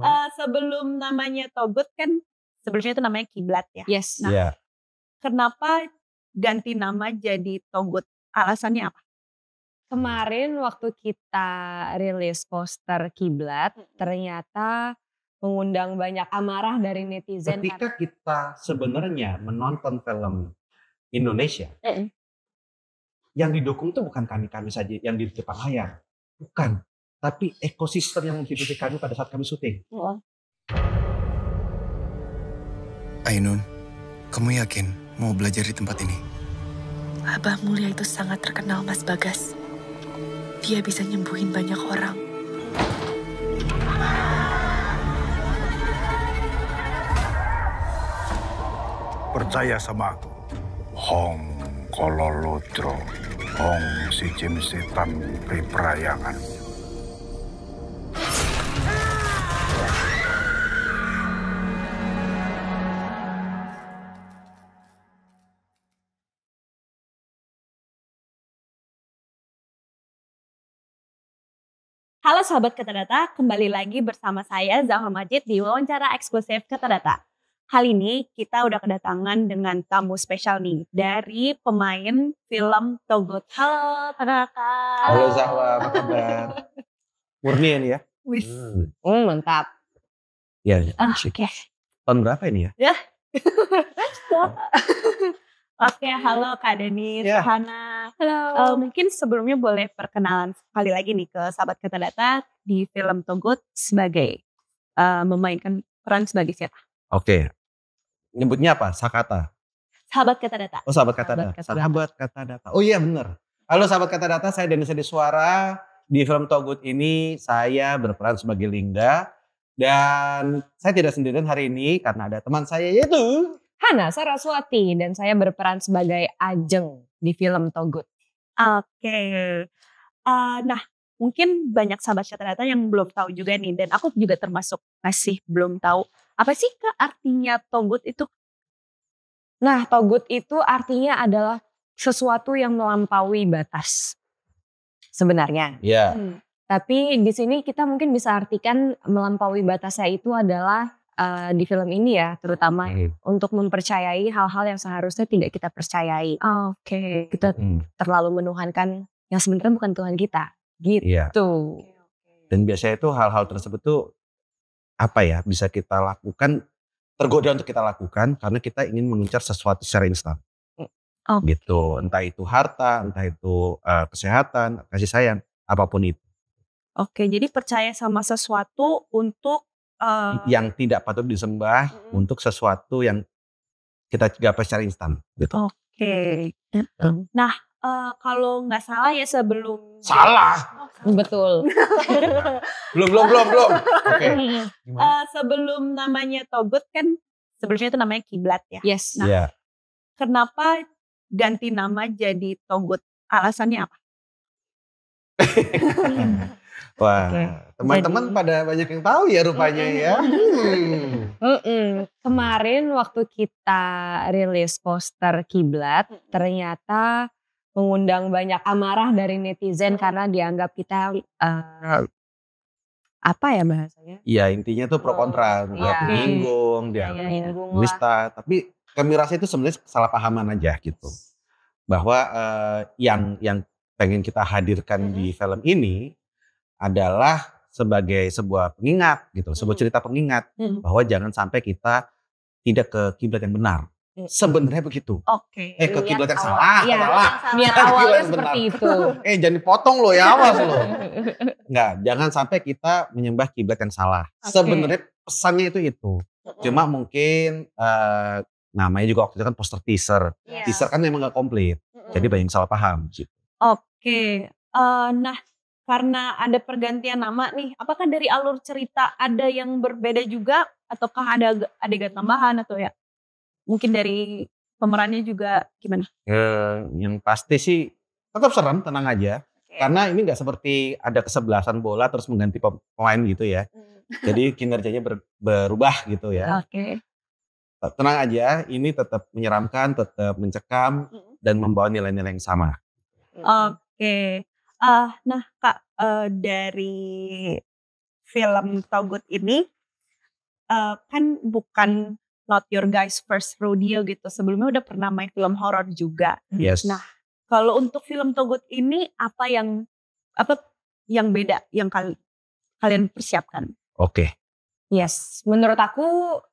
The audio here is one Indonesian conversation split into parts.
Uh, sebelum namanya Togut kan sebelumnya itu namanya Kiblat ya. Yes. Nah, yeah. kenapa ganti nama jadi Togut? Alasannya apa? Kemarin waktu kita rilis poster Kiblat, ternyata mengundang banyak amarah dari netizen. Ketika karena... kita sebenarnya menonton film Indonesia, mm yang didukung itu bukan kami-kami saja yang di depan layar, bukan tapi ekosistem yang menghidupi kami pada saat kami syuting. Oh. Ainun, kamu yakin mau belajar di tempat ini? Abah Mulia itu sangat terkenal, Mas Bagas. Dia bisa nyembuhin banyak orang. Percaya sama aku. Hong Kololodro, Hong si jim setan pri sahabat data, kembali lagi bersama saya Zahra Majid di wawancara eksklusif data. Hal ini kita udah kedatangan dengan tamu spesial nih dari pemain film Togot. Halo Tanaka. Halo Zahra, apa kabar? Murni ini ya? ya? Wis. Hmm. hmm. mantap. Ya, ya. Oh, Oke. Okay. Tahun berapa ini ya? Ya. Oke, okay, halo Kak Deni, ya. Hana. Halo. Uh, mungkin sebelumnya boleh perkenalan sekali lagi nih ke sahabat kata data di film Togut sebagai uh, memainkan peran sebagai siapa? Oke. Okay. Nyebutnya apa? Sakata. Sahabat kata data. Oh, sahabat kata data. Sahabat, sahabat kata data. Oh iya benar. Halo sahabat kata data, saya Denisa Suara. Di film Togut ini saya berperan sebagai Lingga dan saya tidak sendirian hari ini karena ada teman saya yaitu Hana Saraswati dan saya berperan sebagai Ajeng di film Togut. Oke. Okay. Uh, eh, nah, mungkin banyak sahabat catatan yang belum tahu juga nih dan aku juga termasuk masih belum tahu apa sih ke artinya togut itu? Nah, togut itu artinya adalah sesuatu yang melampaui batas sebenarnya. Iya. Yeah. Hmm. Tapi di sini kita mungkin bisa artikan melampaui batasnya itu adalah uh, di film ini ya terutama hmm. untuk mempercayai hal-hal yang seharusnya tidak kita percayai. Oh, Oke, okay. kita hmm. terlalu menuhankan yang sebenarnya bukan Tuhan kita. Gitu. Iya. Dan biasanya itu hal-hal tersebut tuh apa ya bisa kita lakukan tergoda untuk kita lakukan karena kita ingin mengincar sesuatu secara instan. Oh. gitu entah itu harta entah itu uh, kesehatan kasih sayang apapun itu Oke, jadi percaya sama sesuatu untuk uh. yang tidak patut disembah -hmm. untuk sesuatu yang kita gapai secara instan gitu. Oke. Okay. Gitu. Nah, uh, kalau nggak salah ya sebelum salah oh, betul belum belum belum belum okay. uh, sebelum namanya togut kan sebelumnya itu namanya kiblat ya yes nah yeah. kenapa ganti nama jadi togut alasannya apa Wah, teman-teman okay. pada banyak yang tahu ya rupanya ya. Hmm. Mm Kemarin waktu kita rilis poster Kiblat, ternyata mengundang banyak amarah dari netizen karena dianggap kita uh, apa ya bahasanya? Iya intinya tuh pro oh. kontra, oh, menyinggung, iya. dianggap iya, iya. Tapi kami rasa itu sebenarnya salah pahaman aja gitu, bahwa uh, yang yang pengen kita hadirkan -hmm. di film ini adalah sebagai sebuah pengingat gitu, hmm. sebuah cerita pengingat hmm. bahwa jangan sampai kita tidak ke kiblat yang benar. Hmm. Sebenarnya begitu. Oke. Okay. Eh ke kiblat yang salah, ya, salah. Niat awalnya seperti benar. itu. Eh jangan dipotong lo ya awas lo. Enggak, jangan sampai kita menyembah kiblat yang salah. Okay. Sebenarnya pesannya itu itu. Hmm. Cuma mungkin uh, namanya juga waktu itu kan poster teaser. Yeah. Teaser kan memang gak komplit. Mm -hmm. Jadi banyak salah paham gitu. Oke. Okay. Uh, eh, nah karena ada pergantian nama nih, apakah dari alur cerita ada yang berbeda juga ataukah ada adegan tambahan atau ya mungkin dari pemerannya juga gimana? Eh, yang pasti sih tetap serem, tenang aja. Okay. Karena ini nggak seperti ada kesebelasan bola terus mengganti pemain gitu ya. Hmm. Jadi kinerjanya ber, berubah gitu ya. Oke. Okay. Tenang aja, ini tetap menyeramkan, tetap mencekam hmm. dan membawa nilai-nilai yang sama. Oke. Okay. Uh, nah Kak, uh, dari film Togut ini uh, kan bukan not your guys first rodeo gitu. Sebelumnya udah pernah main film horor juga. Yes. Nah, kalau untuk film Togut ini apa yang apa yang beda yang kal kalian persiapkan? Oke. Okay. Yes, menurut aku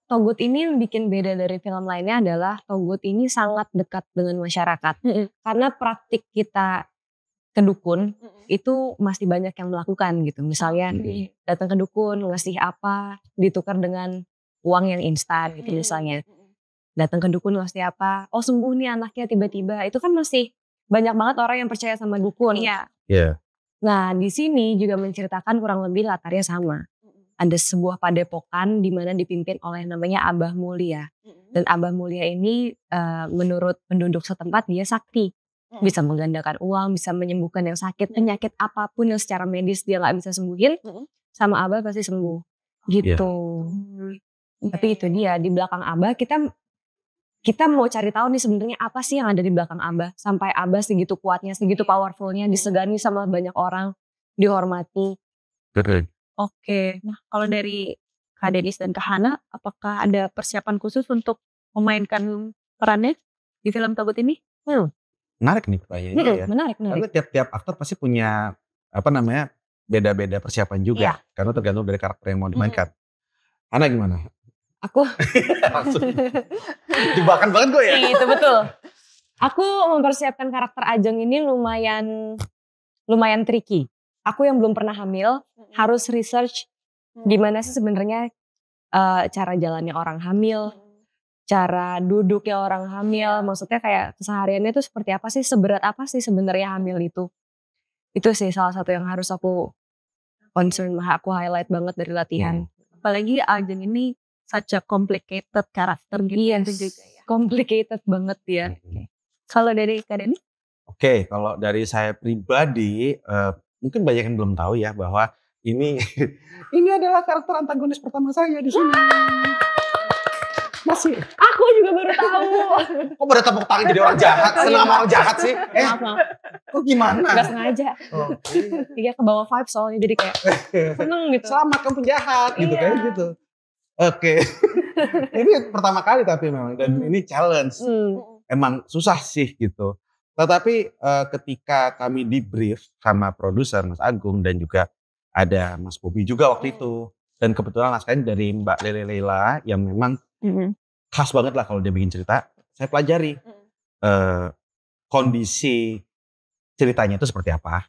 Togut ini yang bikin beda dari film lainnya adalah Togut ini sangat dekat dengan masyarakat. Karena praktik kita ke dukun mm-hmm. itu masih banyak yang melakukan gitu. Misalnya mm-hmm. datang ke dukun ngasih apa ditukar dengan uang yang instan gitu mm-hmm. misalnya. Datang ke dukun ngasih apa? Oh sembuh nih anaknya tiba-tiba. Itu kan masih banyak banget orang yang percaya sama dukun. Iya. Yeah. Nah, di sini juga menceritakan kurang lebih latarnya sama. Ada sebuah padepokan di mana dipimpin oleh namanya Abah Mulia. Dan Abah Mulia ini uh, menurut penduduk setempat dia sakti. Hmm. bisa menggandakan uang, bisa menyembuhkan yang sakit, hmm. penyakit apapun yang secara medis dia nggak bisa sembuhin, hmm. sama Abah pasti sembuh. Iya. Gitu. Yeah. Tapi itu iya. dia di belakang Abah kita kita mau cari tahu nih sebenarnya apa sih yang ada di belakang Abah sampai Abah segitu kuatnya, segitu iya. powerfulnya, disegani sama banyak orang, dihormati. okay. Oke, nah kalau dari Kak Denis dan Kak Hana, apakah ada persiapan khusus untuk memainkan perannya di film Togut ini? Hmm menarik nih pertanyaannya mm -mm, ya. Menarik, menarik. Karena tiap-tiap aktor pasti punya apa namanya beda-beda persiapan juga yeah. karena tergantung dari karakter yang mau dimainkan. Mm. Ana gimana? Aku jebakan banget gue ya. Itu iya, betul. Aku mempersiapkan karakter Ajeng ini lumayan lumayan tricky. Aku yang belum pernah hamil mm-hmm. harus research gimana sih sebenarnya uh, cara jalannya orang hamil, mm-hmm cara duduknya orang hamil, maksudnya kayak kesehariannya itu seperti apa sih, seberat apa sih sebenarnya hamil itu. Itu sih salah satu yang harus aku concern, aku highlight banget dari latihan. Yeah. Hmm. Apalagi Ajeng ini such a complicated karakter gitu yes, iya, juga ya. complicated banget ya. Hmm. Okay. Kalau dari Kak ini Oke, okay, kalau dari saya pribadi, uh, mungkin banyak yang belum tahu ya bahwa ini ini adalah karakter antagonis pertama saya di sini. Masih. Aku juga baru tahu. Kok pada tepuk tangan jadi orang iya. jahat? Senang sama orang jahat sih? Iya. Eh, maaf, gimana? Gak sengaja. Oh. Iya, ke bawah vibe soalnya. Jadi kayak seneng gitu. Selamat kamu penjahat gitu. Iya. Kayak gitu. Oke. Okay. ini pertama kali tapi memang. Dan hmm. ini challenge. Hmm. Emang susah sih gitu. Tetapi uh, ketika kami di brief sama produser Mas Agung dan juga ada Mas Bobi juga waktu hmm. itu dan kebetulan naskahnya dari Mbak Lele Lela yang memang Mm-hmm. Khas banget lah kalau dia bikin cerita, saya pelajari mm-hmm. uh, kondisi ceritanya itu seperti apa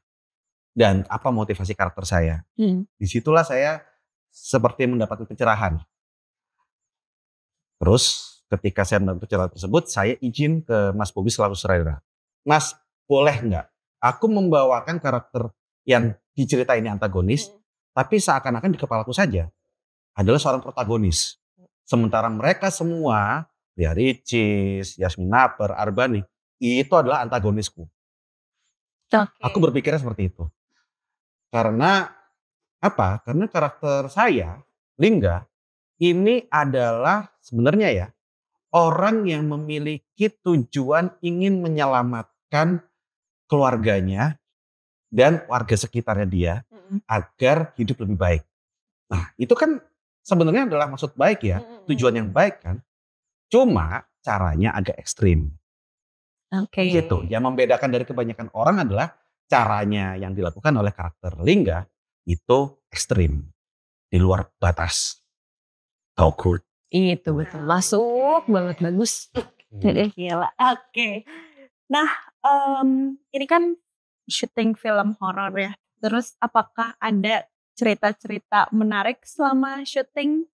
dan apa motivasi karakter saya. Mm-hmm. Disitulah saya seperti mendapatkan pencerahan. Terus ketika saya mendapatkan cerita tersebut, saya izin ke Mas Bobi selalu serera. Mas, boleh nggak? Aku membawakan karakter yang di cerita ini antagonis, hmm. tapi seakan-akan di kepalaku saja adalah seorang protagonis. Sementara mereka semua, ya Ricis, Yasmin Naper, Arbani, itu adalah antagonisku. Okay. Aku berpikirnya seperti itu. Karena apa? Karena karakter saya, Lingga, ini adalah sebenarnya ya orang yang memiliki tujuan ingin menyelamatkan keluarganya dan warga sekitarnya dia mm-hmm. agar hidup lebih baik. Nah, itu kan sebenarnya adalah maksud baik ya, tujuan yang baik kan. Cuma caranya agak ekstrim. Oke. Okay. Gitu. Yang membedakan dari kebanyakan orang adalah caranya yang dilakukan oleh karakter lingga itu ekstrim, di luar batas. Awkward. Itu betul, masuk banget bagus. Jadi iya. gila. Oke. Okay. Nah, um, ini kan syuting film horor ya. Terus apakah ada cerita-cerita menarik selama syuting?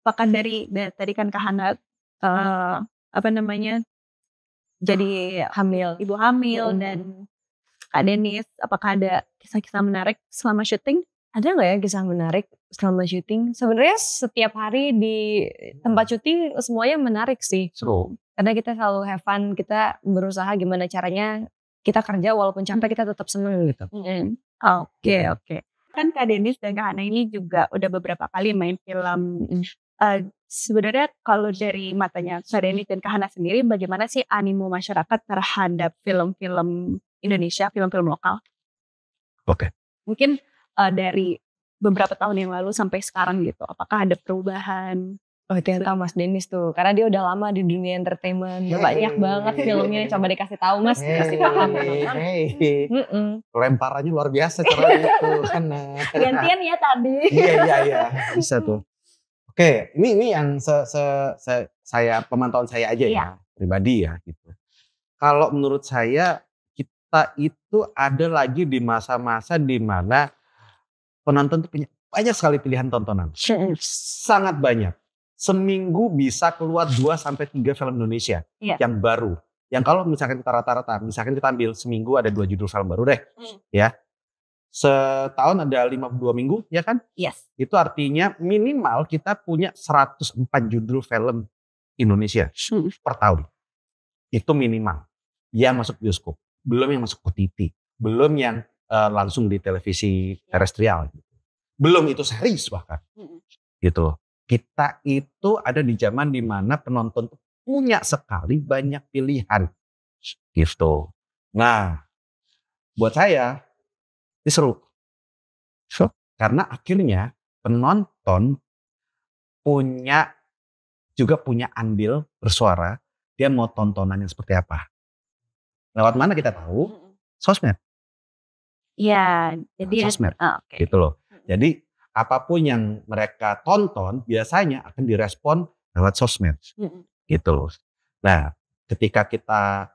Apakah dari, dari tadi kan Kak Hana uh, apa namanya jadi hamil, ibu hamil dan Kak Denis, apakah ada kisah-kisah menarik selama syuting? Ada nggak ya kisah menarik selama syuting? Sebenarnya setiap hari di tempat hmm. syuting semuanya menarik sih. Seru. Karena kita selalu have fun, kita berusaha gimana caranya kita kerja walaupun capek hmm. kita tetap seneng gitu. Hmm. Oke mm. oke. Okay, okay kan Kak Denis dan Kak Ana ini juga udah beberapa kali main film. Uh, sebenarnya kalau dari matanya Kak Denis dan Kak Hana sendiri, bagaimana sih animo masyarakat terhadap film-film Indonesia, film-film lokal? Oke. Okay. Mungkin uh, dari beberapa tahun yang lalu sampai sekarang gitu, apakah ada perubahan? Oh itu yang tahu Mas Denis tuh, karena dia udah lama di dunia entertainment, hey, banyak banget filmnya. Hey, Coba dikasih tahu Mas, hey, kasih paham. Hey, hey. Mm -mm. Lemparannya luar biasa cara itu kan. Gantian ya tadi. iya iya iya, bisa tuh. Oke, okay, ini ini yang se, se, se, saya pemantauan saya aja ya iya. pribadi ya gitu. Kalau menurut saya kita itu ada lagi di masa-masa di mana penonton itu punya banyak sekali pilihan tontonan, sangat banyak seminggu bisa keluar 2 sampai 3 film Indonesia iya. yang baru. Yang kalau misalkan kita rata-rata, misalkan kita ambil seminggu ada dua judul film baru deh. Mm. Ya. Setahun ada 52 minggu, ya kan? Yes. Itu artinya minimal kita punya 104 judul film Indonesia mm. per tahun. Itu minimal. Yang masuk bioskop, belum yang masuk OTT, belum yang uh, langsung di televisi iya. terestrial gitu. Belum itu series bahkan. Mm. Gitu loh kita itu ada di zaman dimana penonton punya sekali banyak pilihan. Gitu. Nah, buat saya ini seru. So, karena akhirnya penonton punya juga punya andil bersuara dia mau tontonannya seperti apa lewat mana kita tahu sosmed iya jadi sosmed oh, ah, okay. gitu loh jadi apapun yang mereka tonton biasanya akan direspon lewat sosmed. Mm. Gitu loh. Nah, ketika kita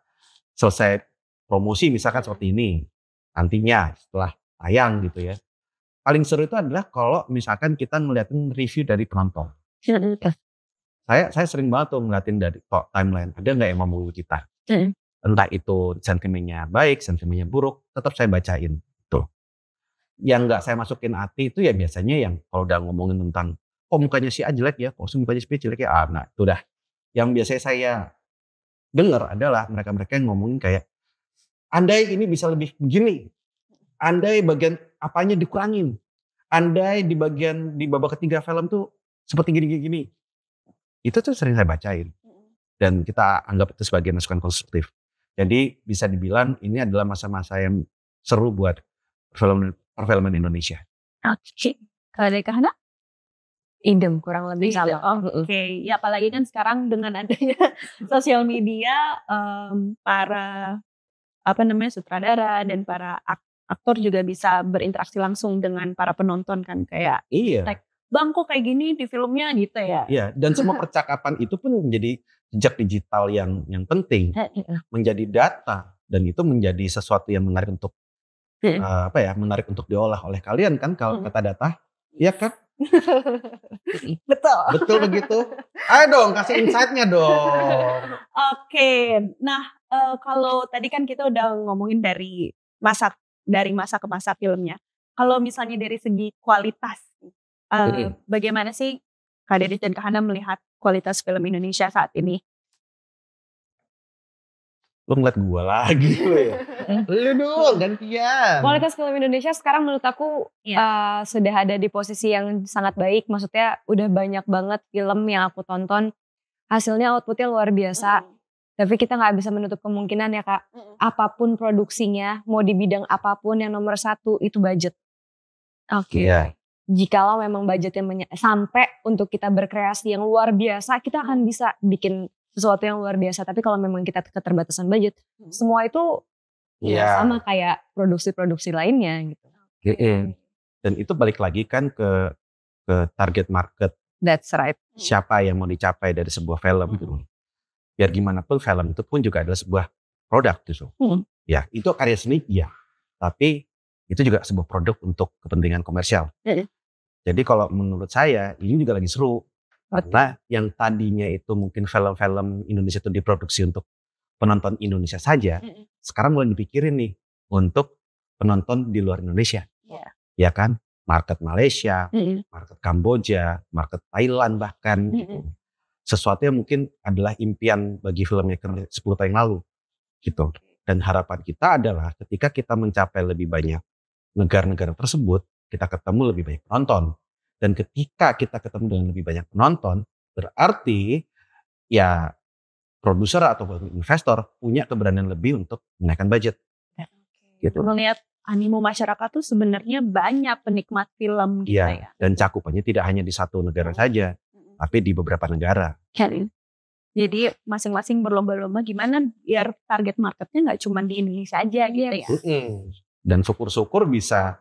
selesai promosi misalkan seperti ini nantinya setelah tayang gitu ya. Paling seru itu adalah kalau misalkan kita ngeliatin review dari penonton. Saya saya sering banget tuh ngeliatin dari kok timeline ada nggak yang mau kita. Entah itu sentimennya baik, sentimennya buruk, tetap saya bacain yang nggak saya masukin hati itu ya biasanya yang kalau udah ngomongin tentang oh mukanya si A jelek ya, kok oh, mukanya si B jelek ya, ah, nah itu dah. Yang biasanya saya dengar adalah mereka-mereka yang ngomongin kayak andai ini bisa lebih begini, andai bagian apanya dikurangin, andai di bagian di babak ketiga film tuh seperti gini-gini. Itu tuh sering saya bacain mm. dan kita anggap itu sebagai masukan konstruktif. Jadi bisa dibilang ini adalah masa-masa yang seru buat film perfilman Indonesia. Oke, okay. kalau dari Kahana? Idem kurang lebih sama. Oh, oke, okay. ya apalagi kan sekarang dengan adanya sosial media, um, para apa namanya sutradara dan para aktor juga bisa berinteraksi langsung dengan para penonton kan kayak iya. Tag, Bang kayak gini di filmnya gitu ya. Iya, dan semua percakapan itu pun menjadi jejak digital yang yang penting, menjadi data dan itu menjadi sesuatu yang menarik untuk hmm. uh, apa ya menarik untuk diolah oleh kalian kan kalau hmm. kata data ya kan betul betul begitu ayo dong kasih insightnya dong oke nah uh, kalau tadi kan kita udah ngomongin dari masa dari masa ke masa filmnya kalau misalnya dari segi kualitas uh, bagaimana sih Kak Dedit dan Kak Hana melihat kualitas film Indonesia saat ini lo ngeliat gue lagi lo ya. Mm. Lu dong gantian. Kualitas kan film Indonesia sekarang menurut aku ya. uh, sudah ada di posisi yang sangat baik. Maksudnya udah banyak banget film yang aku tonton hasilnya outputnya luar biasa. Mm. Tapi kita nggak bisa menutup kemungkinan ya kak. Mm. Apapun produksinya, mau di bidang apapun yang nomor satu itu budget. Oke. Okay. Iya. Yeah. Jikalau memang budgetnya sampai untuk kita berkreasi yang luar biasa, kita akan bisa bikin sesuatu yang luar biasa. Tapi kalau memang kita keterbatasan budget, hmm. semua itu Iya yeah. sama kayak produksi-produksi lainnya gitu. Okay. Dan itu balik lagi kan ke ke target market. That's right. Siapa yang mau dicapai dari sebuah film mm -hmm. Biar gimana pun film itu pun juga adalah sebuah produk gitu. Mm -hmm. Ya, itu karya seni iya. Tapi itu juga sebuah produk untuk kepentingan komersial. Mm -hmm. Jadi kalau menurut saya ini juga lagi seru. Karena yang tadinya itu mungkin film-film Indonesia itu diproduksi untuk penonton Indonesia saja, mm-hmm. sekarang mulai dipikirin nih untuk penonton di luar Indonesia. Yeah. Ya iya kan? Market Malaysia, mm-hmm. market Kamboja, market Thailand bahkan. Mm-hmm. Sesuatu yang mungkin adalah impian bagi filmmaker 10 tahun yang lalu. Gitu. Dan harapan kita adalah ketika kita mencapai lebih banyak negara-negara tersebut, kita ketemu lebih banyak penonton. Dan ketika kita ketemu dengan lebih banyak penonton, berarti ya produser atau investor punya keberanian lebih untuk menaikkan budget. Ya, oke. Gitu. Melihat animo masyarakat tuh sebenarnya banyak penikmat film gitu ya, ya. Dan cakupannya tidak hanya di satu negara oh. saja, hmm tapi di beberapa negara. Kan. Jadi masing-masing berlomba-lomba gimana biar target marketnya nggak cuma di Indonesia aja gitu iya. ya. mm Dan syukur-syukur bisa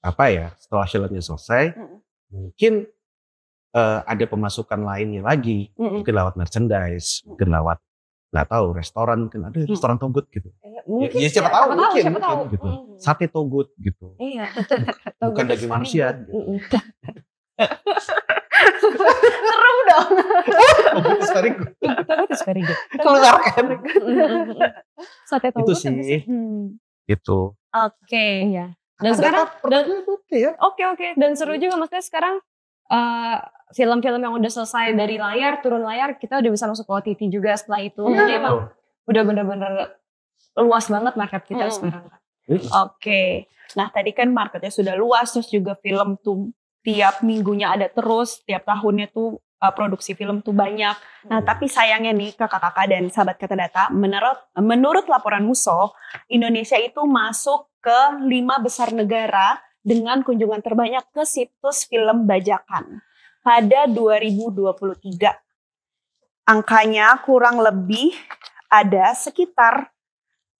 apa ya setelah filmnya selesai, hmm mungkin uh, ada pemasukan lainnya lagi, mm -mm. mungkin lewat merchandise, mungkin lewat nggak tahu restoran mungkin ada mm. restoran togut gitu eh, ya, mungkin ya, ya siapa, siapa tahu mungkin, siapa mungkin tahu. gitu mm. sate togut gitu iya bukan daging manusia gitu. Serem dong. Togut esperigo. Togut Keluar kan. Sate togut. Itu sih. Hmm. Itu. Oke. Okay. ya. Dan sekarang dan oke ya. Oke okay, oke. Okay. Dan seru juga maksudnya sekarang uh, film-film yang udah selesai dari layar turun layar kita udah bisa masuk ke OTT juga setelah itu. Hmm. Jadi emang oh. udah bener-bener luas banget market kita hmm. sekarang. Oke. Okay. Nah, tadi kan marketnya sudah luas terus juga film tuh tiap minggunya ada terus, tiap tahunnya tuh eh, produksi film tuh banyak. Nah, hmm. tapi sayangnya nih kakak-kakak dan sahabat kata data, menurut menurut laporan Muso, Indonesia itu masuk ke lima besar negara dengan kunjungan terbanyak ke situs film bajakan pada 2023. Angkanya kurang lebih ada sekitar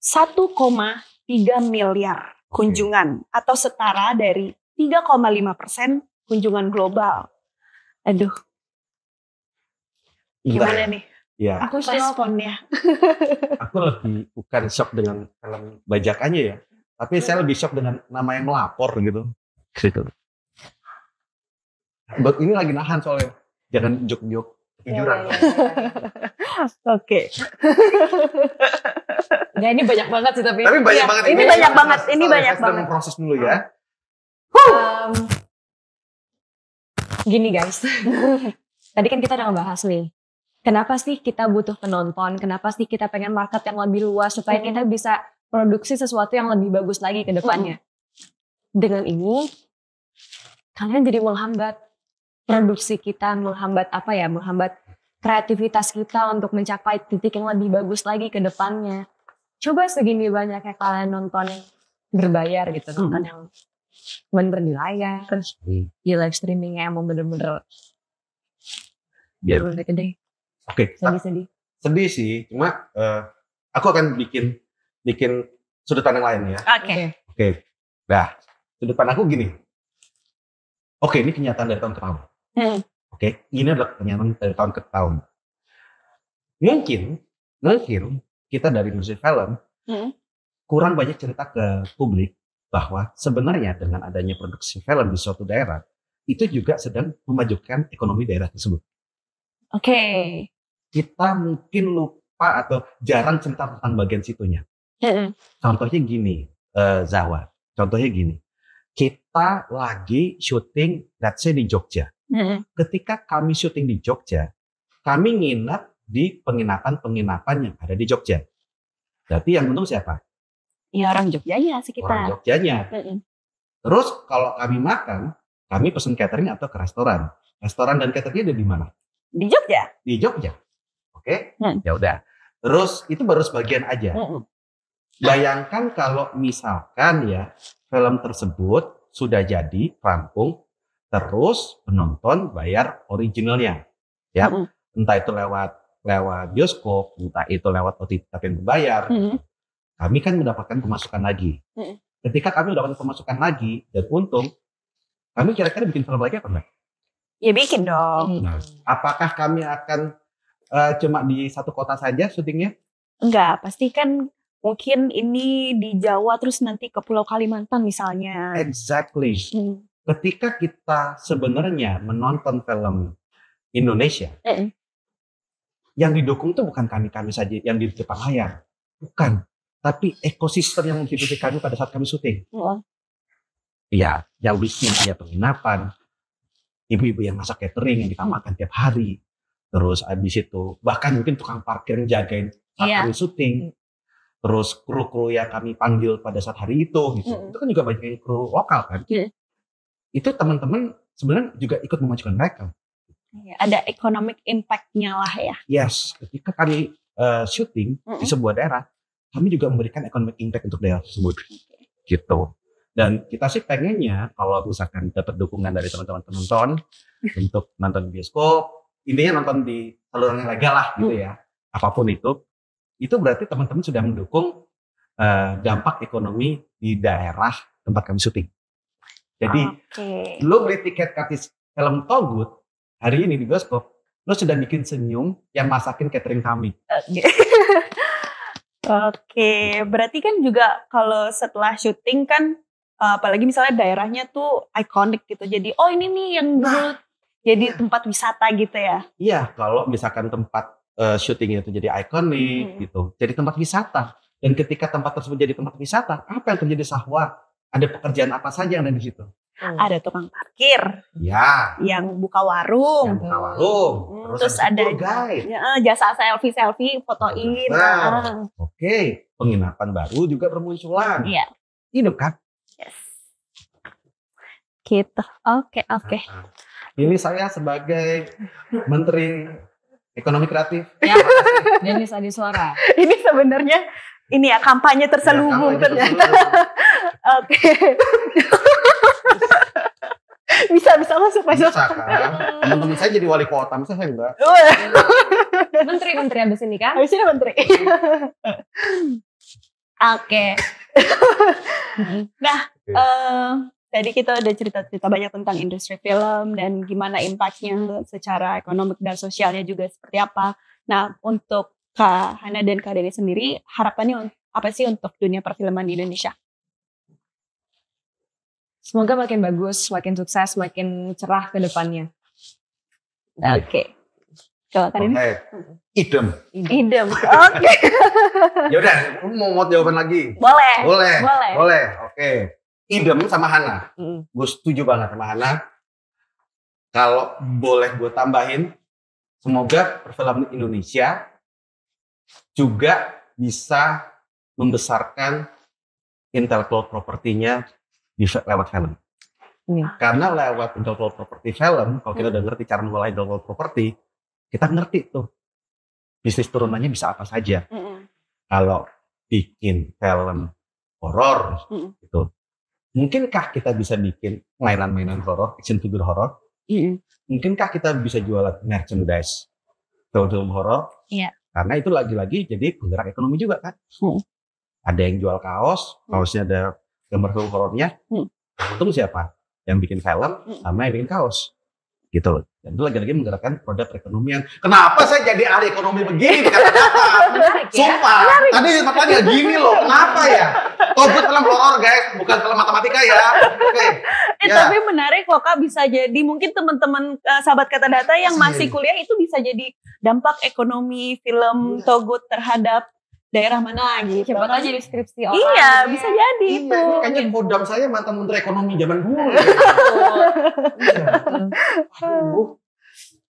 1,3 miliar kunjungan atau setara dari 3,5 persen kunjungan global. Aduh, gimana nih? Ya. Aku respon ya. aku lebih bukan shock dengan film bajakannya ya, tapi saya lebih shock dengan nama yang melapor gitu. Gitu ini lagi nahan soalnya. Jangan jok-jok jujuran. Ya, Oke. ya ini banyak banget sih tapi. Tapi banyak ya, banget. Ini, ini banyak banget. Ini banyak banget. Kita proses dulu ya. Um, gini guys. Tadi kan kita udah ngebahas nih. Kenapa sih kita butuh penonton? Kenapa sih kita pengen market yang lebih luas supaya hmm. kita bisa produksi sesuatu yang lebih bagus lagi ke depannya? Hmm. Dengan ini kalian jadi menghambat produksi kita, menghambat apa ya, menghambat kreativitas kita untuk mencapai titik yang lebih bagus lagi ke depannya. Coba segini banyak yang kalian nonton yang berbayar gitu, hmm. nonton yang bener di layar, hmm. di live streamingnya mau bener-bener iya. biar bener gede. Oke. Okay. Sedih-sedih. Sedih sih, cuma uh, aku akan bikin bikin sudut pandang lain ya. Oke. Okay. Oke. Okay. Nah, sudut pandang aku gini. Oke, ini kenyataan dari tahun ke tahun Hmm. Oke, okay? ini adalah pernyataan dari tahun ke tahun. Mungkin, mungkin kita dari musik film hmm. kurang banyak cerita ke publik bahwa sebenarnya dengan adanya produksi film di suatu daerah itu juga sedang memajukan ekonomi daerah tersebut. Oke. Okay. Kita mungkin lupa atau jarang cerita tentang bagian situnya. Hmm. Contohnya gini, uh, Zawa. Contohnya gini, kita lagi syuting, let's say di Jogja. Ketika kami syuting di Jogja, kami nginap di penginapan-penginapan yang ada di Jogja. Berarti yang untung siapa? Ya orang Jogjanya sekitar. Orang Jogjanya. Hmm. Terus kalau kami makan, kami pesen catering atau ke restoran. Restoran dan cateringnya ada di mana? Di Jogja. Di Jogja. Oke. Okay? Mm. Ya udah. Terus itu baru sebagian aja. Bayangkan kalau misalkan ya film tersebut sudah jadi rampung terus penonton bayar originalnya ya mm-hmm. entah itu lewat lewat bioskop entah itu lewat OTT tapi yang berbayar mm-hmm. kami kan mendapatkan pemasukan lagi mm-hmm. ketika kami mendapatkan pemasukan lagi dan untung kami kira-kira bikin film lagi apa enggak ya bikin dong nah, apakah kami akan uh, cuma di satu kota saja syutingnya enggak pasti kan mungkin ini di Jawa terus nanti ke Pulau Kalimantan misalnya exactly hmm ketika kita sebenarnya menonton film Indonesia, eh. yang didukung tuh bukan kami kami saja yang di depan layar, bukan, tapi ekosistem yang menghidupi kami pada saat kami syuting. Iya, oh. yang bikin ada penginapan, ibu-ibu yang masak catering yang kita makan tiap hari, terus abis itu bahkan mungkin tukang parkir yang jagain saat yeah. kami syuting, terus kru-kru yang kami panggil pada saat hari itu, gitu. Mm. itu kan juga banyak kru lokal kan. Yeah itu teman-teman sebenarnya juga ikut memajukan mereka. Iya, ada economic impact-nya lah ya. Yes, ketika kami uh, eh, syuting mm -hmm. di sebuah daerah, kami juga memberikan economic impact untuk daerah tersebut. Okay. Gitu. Dan kita sih pengennya kalau misalkan dapat dukungan dari teman-teman penonton untuk nonton bioskop, intinya nonton di saluran yang legal lah gitu ya, mm. apapun itu, itu berarti teman-teman sudah mendukung uh, dampak ekonomi di daerah tempat kami syuting. Jadi okay. lo beli tiket gratis film Togut hari ini di bioskop, lo sudah bikin senyum yang masakin catering kami. Oke. Okay. okay. berarti kan juga kalau setelah syuting kan eh, apalagi misalnya daerahnya tuh ikonik gitu. Jadi oh ini nih yang nah. dulu nah, jadi tempat wisata gitu ya. Iya, kalau misalkan tempat uh, syutingnya itu jadi ikonik hmm. gitu. Jadi tempat wisata. Dan ketika tempat tersebut jadi tempat wisata, apa yang terjadi sahwa? ada pekerjaan apa saja yang ada di situ? Hmm. Ada tukang parkir. Ya. Yang buka warung. Yang buka warung. Hmm. Terus, Terus ada guide. Ya, eh, jasa selfie selfie, fotoin. Nah. Oke, okay. penginapan baru juga bermunculan. Iya. Ini kan? Yes. Gitu. Oke, okay, oke. Okay. Nah, ah. ini saya sebagai menteri ekonomi kreatif. Ya. ini Adi Suara. ini sebenarnya ini ya kampanye terselubung ya, ternyata. Terselubung. Oke. bisa bisa masuk masuk. Bisa kan? Teman-teman saya jadi wali kota, masa saya enggak? Iya. menteri menteri abis ini kan? Abis ini menteri. Oke. nah, okay. uh, eh, tadi kita udah cerita-cerita banyak tentang industri film dan gimana impactnya secara ekonomi dan sosialnya juga seperti apa. Nah, untuk Kak Hana dan Kak Dede sendiri, harapannya apa sih untuk dunia perfilman di Indonesia? Semoga makin bagus, makin sukses, makin cerah ke depannya. Oke. Coba Karin. Idem. Idem. Oke. Yaudah, ya udah, mau mau jawaban lagi. Boleh. Boleh. Boleh. Boleh. Oke. Okay. Idem sama Hana. Mm. Gue setuju banget sama Hana. Kalau boleh gue tambahin, semoga perfilman Indonesia juga bisa membesarkan intellectual propertinya bisa lewat film. Hmm. Karena lewat intellectual property film, kalau kita hmm. udah ngerti cara mengelola intellectual property, kita ngerti tuh bisnis turunannya bisa apa saja. Hmm. Kalau bikin film horor hmm. gitu. Mungkinkah kita bisa bikin mainan-mainan horor, action figure horor? Hmm. Mungkinkah kita bisa jual merchandise film-film horor? Iya. Karena itu lagi-lagi jadi penggerak ekonomi juga kan. Hmm. Ada yang jual kaos, hmm. kaosnya ada gambar film horornya hmm. untung siapa yang bikin film hmm. sama yang bikin kaos gitu loh. Dan itu lagi-lagi menggerakkan produk perekonomian. Kenapa saya jadi ahli ekonomi begini? kata ya. Sumpah. Ya? Tadi lagi gini loh. Kenapa ya? Oh, gue film horor guys, bukan film matematika ya. Oke. Okay. Eh, ya. tapi menarik loh Kak bisa jadi mungkin teman-teman uh, sahabat kata data yang masih kuliah itu bisa jadi dampak ekonomi film iya. Togut terhadap daerah mana lagi. Gitu Siapa tahu kan. jadi skripsi orang. Iya, bisa jadi iya, itu. Kayaknya kodam saya mantan menteri ekonomi zaman dulu. Ya.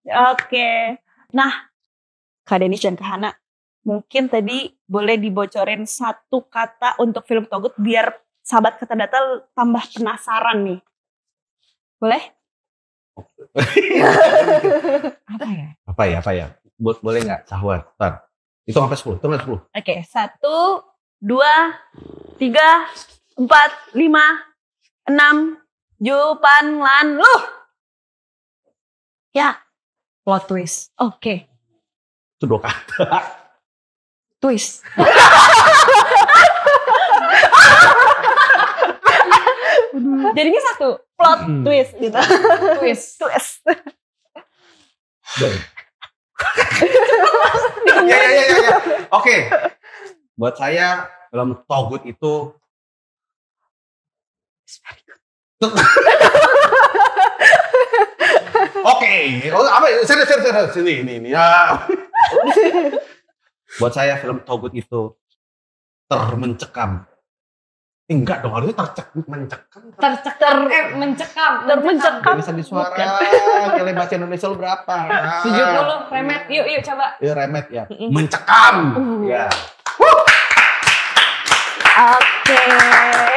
iya. Oke. Nah, Kak Denis dan Kak Hana, mungkin tadi boleh dibocorin satu kata untuk film Togut biar sahabat kata data tambah penasaran nih. Boleh? apa ya? Apa ya? Apa ya? boleh nggak? Sahwat. Tar. Itu sampai 10. Terus 10. Oke, okay. 1 2 3 4 5 6 Jupan lan lu. Ya. Plot twist. Oke. Okay. Itu dua kata. Twist. Jadinya satu plot hmm. twist gitu. twist. Twist. Ya, ya, ya, ya, ya. Oke. Okay. Buat saya film Togut itu Oke, oh, apa Sini sini sini, sini ini ini. Ya. Buat saya film Togut itu termencekam. Eh, enggak dong, harusnya tercek, mencekam. Tercek, ter, eh, mencekam. Ter, mencekam. Bisa di suara, kalian bahasa Indonesia lu berapa? Tujuh puluh, ah. remet, yuk, yuk coba. Yuk, iya, remet, ya. Mencekam. Uh. Ya. Oke. Okay.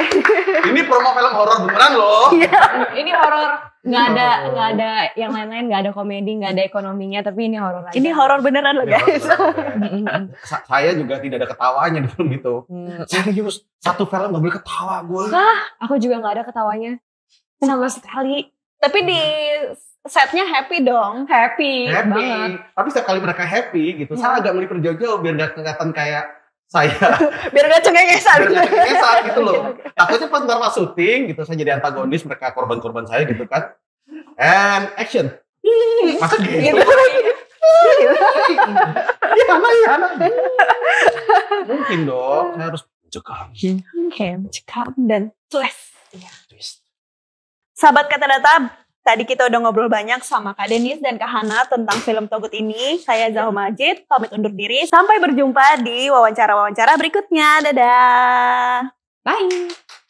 Ini promo film horor beneran loh. Iya. Ini horor nggak ada oh. nggak ada yang lain-lain nggak ada komedi nggak ada ekonominya tapi ini horor aja. ini horor beneran loh guys ya, saya juga tidak ada ketawanya di film itu hmm. serius satu film nggak boleh ketawa gue Hah? aku juga nggak ada ketawanya sama sekali tapi di setnya happy dong happy happy banget. tapi setiap kali mereka happy gitu hmm. saya mm. agak beli jauh-jauh biar nggak kelihatan kayak saya biar gak cengengesan biar gak cengengesan gitu loh takutnya pas ntar pas syuting gitu saya jadi antagonis mereka korban-korban saya gitu kan and action masa gitu, gitu. Iya, ya mana ya mungkin dong saya harus cekam, oke cekam dan iya, twist sahabat kata data Tadi kita udah ngobrol banyak sama Kak Denis dan Kak Hana tentang film Togut ini. Saya Zaho Majid, pamit undur diri. Sampai berjumpa di wawancara-wawancara berikutnya. Dadah! Bye!